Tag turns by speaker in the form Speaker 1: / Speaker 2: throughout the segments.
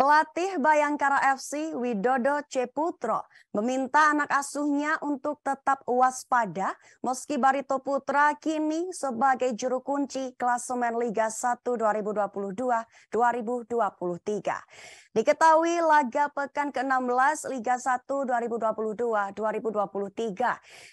Speaker 1: Pelatih Bayangkara FC Widodo Ceputro meminta anak asuhnya untuk tetap waspada meski Barito Putra kini sebagai juru kunci klasemen Liga 1 2022-2023. Diketahui laga pekan ke-16 Liga 1 2022-2023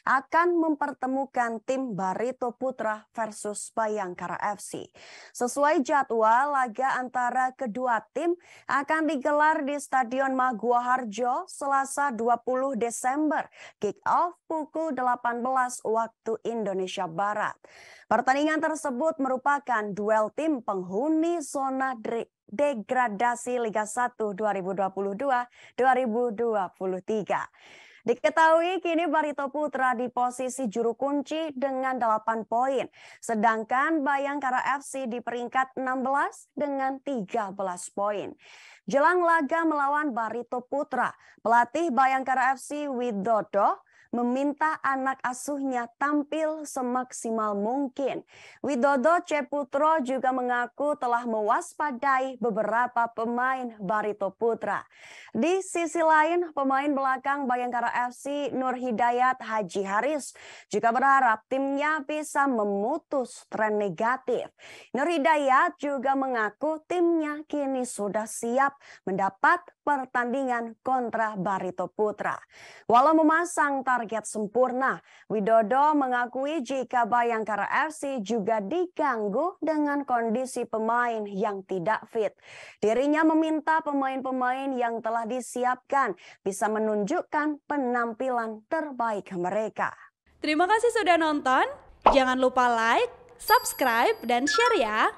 Speaker 1: akan mempertemukan tim Barito Putra versus Bayangkara FC. Sesuai jadwal, laga antara kedua tim akan akan digelar di Stadion Magua Harjo Selasa 20 Desember, kick off pukul 18 waktu Indonesia Barat. Pertandingan tersebut merupakan duel tim penghuni zona degradasi Liga 1 2022-2023. Diketahui kini Barito Putra di posisi juru kunci dengan 8 poin, sedangkan Bayangkara FC di peringkat 16 dengan 13 poin. Jelang laga melawan Barito Putra, pelatih Bayangkara FC Widodo meminta anak asuhnya tampil semaksimal mungkin. Widodo Ceputro juga mengaku telah mewaspadai beberapa pemain Barito Putra. Di sisi lain, pemain belakang Bayangkara FC Nur Hidayat Haji Haris juga berharap timnya bisa memutus tren negatif. Nur Hidayat juga mengaku timnya kini sudah siap mendapat pertandingan kontra Barito Putra. Walau memasang target sempurna. Widodo mengakui jika Bayangkara FC juga diganggu dengan kondisi pemain yang tidak fit. Dirinya meminta pemain-pemain yang telah disiapkan bisa menunjukkan penampilan terbaik mereka. Terima kasih sudah nonton. Jangan lupa like, subscribe, dan share ya.